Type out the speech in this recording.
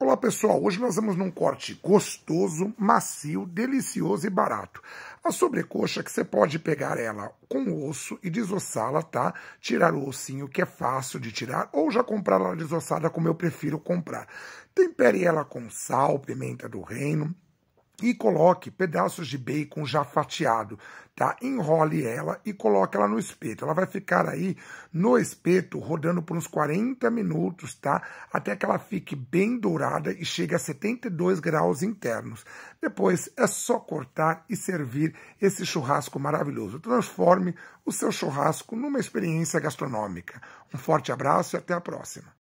Olá pessoal, hoje nós vamos num corte gostoso, macio, delicioso e barato. A sobrecoxa que você pode pegar ela com o osso e desossá-la, tá? Tirar o ossinho que é fácil de tirar ou já comprar ela desossada como eu prefiro comprar. Tempere ela com sal, pimenta do reino, e coloque pedaços de bacon já fatiado, tá? Enrole ela e coloque ela no espeto. Ela vai ficar aí no espeto rodando por uns 40 minutos, tá? Até que ela fique bem dourada e chegue a 72 graus internos. Depois é só cortar e servir esse churrasco maravilhoso. Transforme o seu churrasco numa experiência gastronômica. Um forte abraço e até a próxima.